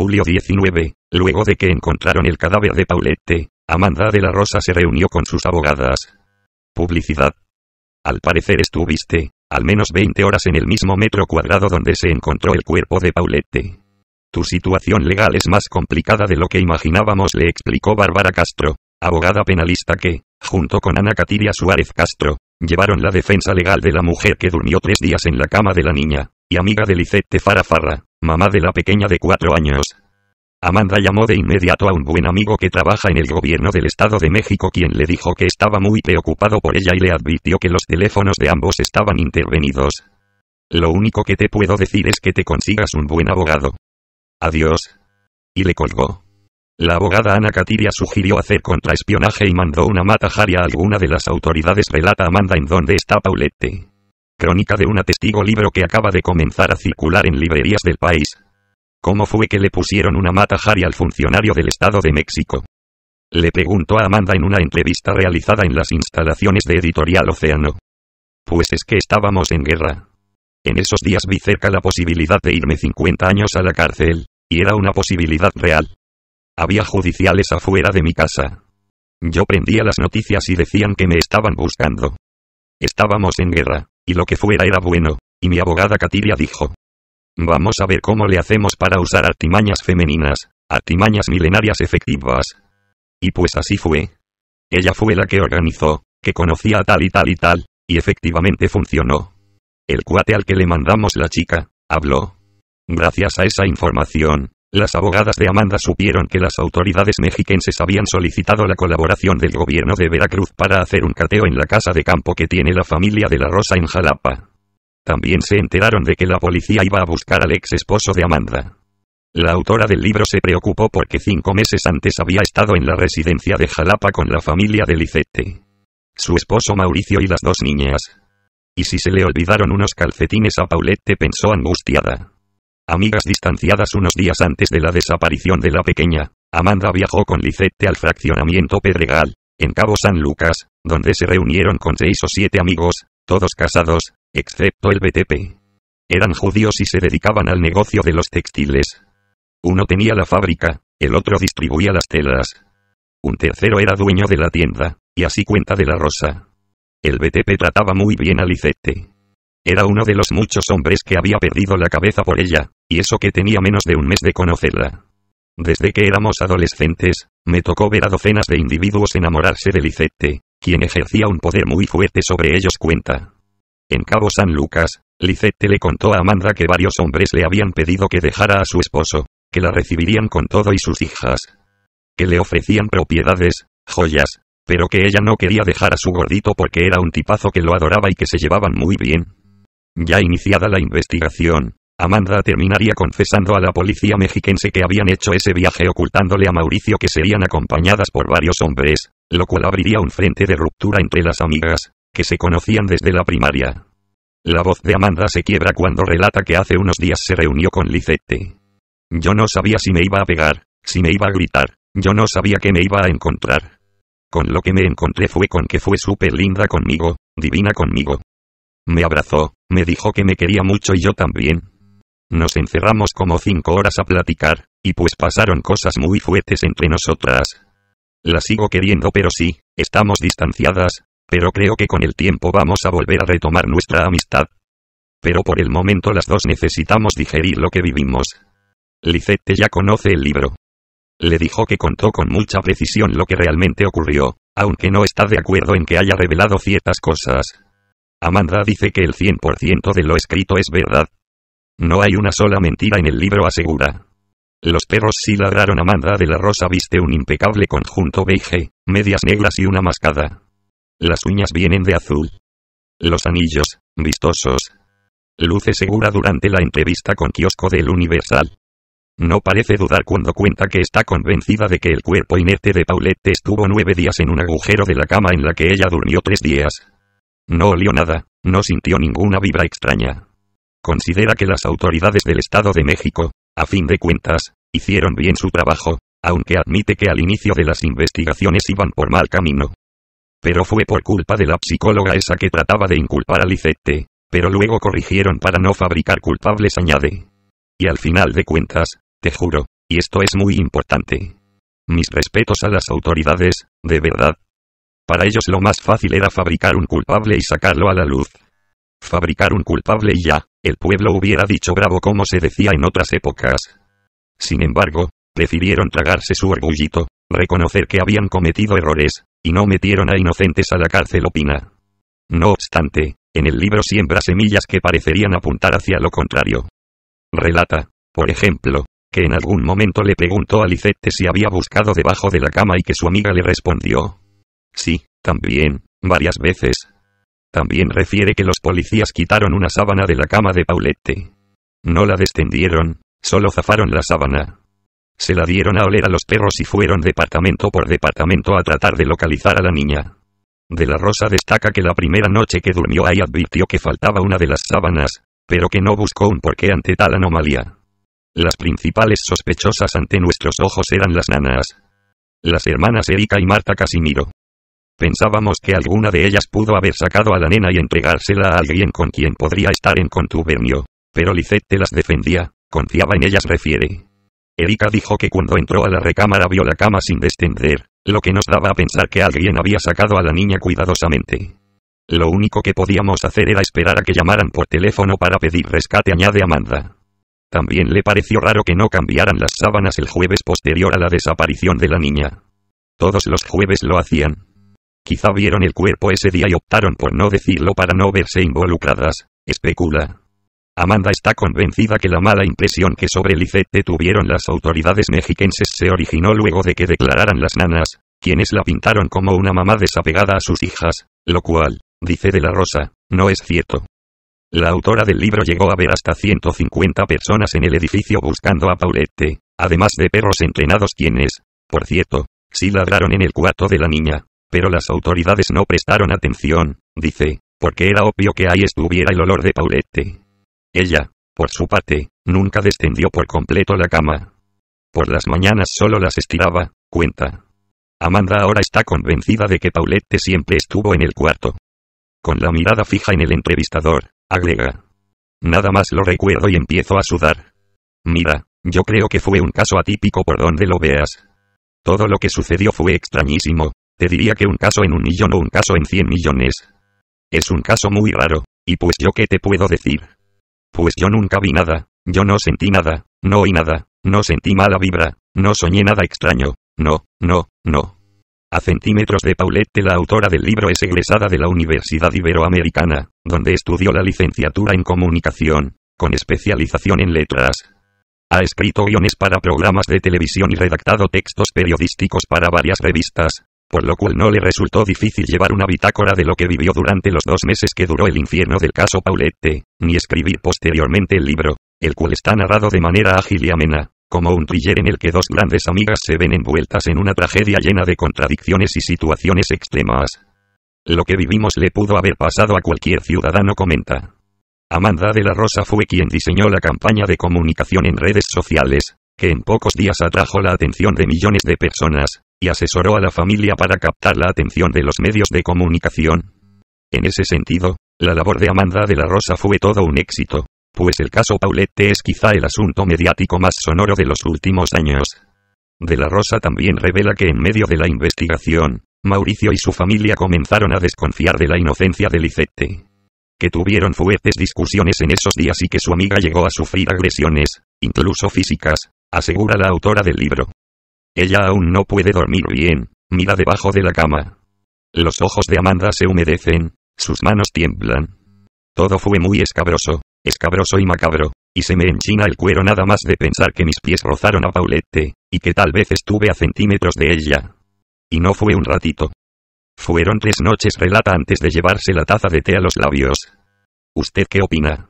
julio 19, luego de que encontraron el cadáver de Paulette, Amanda de la Rosa se reunió con sus abogadas. Publicidad. Al parecer estuviste, al menos 20 horas en el mismo metro cuadrado donde se encontró el cuerpo de Paulette. Tu situación legal es más complicada de lo que imaginábamos, le explicó Bárbara Castro, abogada penalista que, junto con Ana Catiria Suárez Castro, llevaron la defensa legal de la mujer que durmió tres días en la cama de la niña, y amiga de Licette Farafarra mamá de la pequeña de cuatro años. Amanda llamó de inmediato a un buen amigo que trabaja en el gobierno del Estado de México quien le dijo que estaba muy preocupado por ella y le advirtió que los teléfonos de ambos estaban intervenidos. Lo único que te puedo decir es que te consigas un buen abogado. Adiós. Y le colgó. La abogada Ana Catiria sugirió hacer contraespionaje y mandó una matajaria a alguna de las autoridades relata Amanda en dónde está Paulette. Crónica de un testigo libro que acaba de comenzar a circular en librerías del país. ¿Cómo fue que le pusieron una mata Harry al funcionario del Estado de México? Le preguntó a Amanda en una entrevista realizada en las instalaciones de Editorial Océano. Pues es que estábamos en guerra. En esos días vi cerca la posibilidad de irme 50 años a la cárcel, y era una posibilidad real. Había judiciales afuera de mi casa. Yo prendía las noticias y decían que me estaban buscando. Estábamos en guerra. Y lo que fuera era bueno. Y mi abogada Katiria dijo. Vamos a ver cómo le hacemos para usar artimañas femeninas, artimañas milenarias efectivas. Y pues así fue. Ella fue la que organizó, que conocía a tal y tal y tal, y efectivamente funcionó. El cuate al que le mandamos la chica, habló. Gracias a esa información, las abogadas de Amanda supieron que las autoridades mexiquenses habían solicitado la colaboración del gobierno de Veracruz para hacer un cateo en la casa de campo que tiene la familia de la Rosa en Jalapa. También se enteraron de que la policía iba a buscar al ex esposo de Amanda. La autora del libro se preocupó porque cinco meses antes había estado en la residencia de Jalapa con la familia de Licete. Su esposo Mauricio y las dos niñas. Y si se le olvidaron unos calcetines a Paulette pensó angustiada amigas distanciadas unos días antes de la desaparición de la pequeña, Amanda viajó con Licete al fraccionamiento Pedregal, en Cabo San Lucas, donde se reunieron con seis o siete amigos, todos casados, excepto el BTP. Eran judíos y se dedicaban al negocio de los textiles. Uno tenía la fábrica, el otro distribuía las telas. Un tercero era dueño de la tienda, y así cuenta de la rosa. El BTP trataba muy bien a Licete. Era uno de los muchos hombres que había perdido la cabeza por ella, y eso que tenía menos de un mes de conocerla. Desde que éramos adolescentes, me tocó ver a docenas de individuos enamorarse de Licete, quien ejercía un poder muy fuerte sobre ellos cuenta. En Cabo San Lucas, Licete le contó a Amanda que varios hombres le habían pedido que dejara a su esposo, que la recibirían con todo y sus hijas. Que le ofrecían propiedades, joyas, pero que ella no quería dejar a su gordito porque era un tipazo que lo adoraba y que se llevaban muy bien. Ya iniciada la investigación, Amanda terminaría confesando a la policía mexiquense que habían hecho ese viaje ocultándole a Mauricio que serían acompañadas por varios hombres, lo cual abriría un frente de ruptura entre las amigas, que se conocían desde la primaria. La voz de Amanda se quiebra cuando relata que hace unos días se reunió con Licette. Yo no sabía si me iba a pegar, si me iba a gritar, yo no sabía que me iba a encontrar. Con lo que me encontré fue con que fue súper linda conmigo, divina conmigo. Me abrazó, me dijo que me quería mucho y yo también, nos encerramos como cinco horas a platicar, y pues pasaron cosas muy fuertes entre nosotras. La sigo queriendo pero sí, estamos distanciadas, pero creo que con el tiempo vamos a volver a retomar nuestra amistad. Pero por el momento las dos necesitamos digerir lo que vivimos. Licette ya conoce el libro. Le dijo que contó con mucha precisión lo que realmente ocurrió, aunque no está de acuerdo en que haya revelado ciertas cosas. Amanda dice que el 100% de lo escrito es verdad, no hay una sola mentira en el libro asegura. Los perros sí ladraron Amanda de la Rosa viste un impecable conjunto beige, medias negras y una mascada. Las uñas vienen de azul. Los anillos, vistosos. Luce segura durante la entrevista con Kiosco del Universal. No parece dudar cuando cuenta que está convencida de que el cuerpo inerte de Paulette estuvo nueve días en un agujero de la cama en la que ella durmió tres días. No olió nada, no sintió ninguna vibra extraña considera que las autoridades del Estado de México, a fin de cuentas, hicieron bien su trabajo, aunque admite que al inicio de las investigaciones iban por mal camino. Pero fue por culpa de la psicóloga esa que trataba de inculpar a Licete, pero luego corrigieron para no fabricar culpables, añade. Y al final de cuentas, te juro, y esto es muy importante. Mis respetos a las autoridades, de verdad. Para ellos lo más fácil era fabricar un culpable y sacarlo a la luz. Fabricar un culpable y ya, el pueblo hubiera dicho bravo como se decía en otras épocas. Sin embargo, prefirieron tragarse su orgullito, reconocer que habían cometido errores, y no metieron a inocentes a la cárcel opina. No obstante, en el libro siembra semillas que parecerían apuntar hacia lo contrario. Relata, por ejemplo, que en algún momento le preguntó a Licette si había buscado debajo de la cama y que su amiga le respondió. Sí, también, varias veces. También refiere que los policías quitaron una sábana de la cama de Paulette. No la descendieron, solo zafaron la sábana. Se la dieron a oler a los perros y fueron departamento por departamento a tratar de localizar a la niña. De la Rosa destaca que la primera noche que durmió ahí advirtió que faltaba una de las sábanas, pero que no buscó un porqué ante tal anomalía. Las principales sospechosas ante nuestros ojos eran las nanas. Las hermanas Erika y Marta Casimiro. Pensábamos que alguna de ellas pudo haber sacado a la nena y entregársela a alguien con quien podría estar en contubernio. Pero Lizette las defendía, confiaba en ellas refiere. Erika dijo que cuando entró a la recámara vio la cama sin descender, lo que nos daba a pensar que alguien había sacado a la niña cuidadosamente. Lo único que podíamos hacer era esperar a que llamaran por teléfono para pedir rescate, añade Amanda. También le pareció raro que no cambiaran las sábanas el jueves posterior a la desaparición de la niña. Todos los jueves lo hacían, Quizá vieron el cuerpo ese día y optaron por no decirlo para no verse involucradas, especula. Amanda está convencida que la mala impresión que sobre Licete tuvieron las autoridades mexiquenses se originó luego de que declararan las nanas, quienes la pintaron como una mamá desapegada a sus hijas, lo cual, dice de la Rosa, no es cierto. La autora del libro llegó a ver hasta 150 personas en el edificio buscando a Paulette, además de perros entrenados quienes, por cierto, sí ladraron en el cuarto de la niña. Pero las autoridades no prestaron atención, dice, porque era obvio que ahí estuviera el olor de Paulette. Ella, por su parte, nunca descendió por completo la cama. Por las mañanas solo las estiraba, cuenta. Amanda ahora está convencida de que Paulette siempre estuvo en el cuarto. Con la mirada fija en el entrevistador, agrega. Nada más lo recuerdo y empiezo a sudar. Mira, yo creo que fue un caso atípico por donde lo veas. Todo lo que sucedió fue extrañísimo, te diría que un caso en un millón o un caso en cien millones. Es un caso muy raro. Y pues yo qué te puedo decir. Pues yo nunca vi nada, yo no sentí nada, no oí nada, no sentí mala vibra, no soñé nada extraño, no, no, no. A centímetros de Paulette, la autora del libro es egresada de la Universidad Iberoamericana, donde estudió la licenciatura en comunicación, con especialización en letras. Ha escrito guiones para programas de televisión y redactado textos periodísticos para varias revistas, por lo cual no le resultó difícil llevar una bitácora de lo que vivió durante los dos meses que duró el infierno del caso Paulette, ni escribir posteriormente el libro, el cual está narrado de manera ágil y amena, como un thriller en el que dos grandes amigas se ven envueltas en una tragedia llena de contradicciones y situaciones extremas. Lo que vivimos le pudo haber pasado a cualquier ciudadano, comenta. Amanda de la Rosa fue quien diseñó la campaña de comunicación en redes sociales, que en pocos días atrajo la atención de millones de personas, y asesoró a la familia para captar la atención de los medios de comunicación. En ese sentido, la labor de Amanda de la Rosa fue todo un éxito, pues el caso Paulette es quizá el asunto mediático más sonoro de los últimos años. De la Rosa también revela que en medio de la investigación, Mauricio y su familia comenzaron a desconfiar de la inocencia de Licette. Que tuvieron fuertes discusiones en esos días y que su amiga llegó a sufrir agresiones, incluso físicas, asegura la autora del libro. Ella aún no puede dormir bien, mira debajo de la cama. Los ojos de Amanda se humedecen, sus manos tiemblan. Todo fue muy escabroso, escabroso y macabro, y se me enchina el cuero nada más de pensar que mis pies rozaron a Paulette, y que tal vez estuve a centímetros de ella. Y no fue un ratito. Fueron tres noches relata antes de llevarse la taza de té a los labios. ¿Usted qué opina?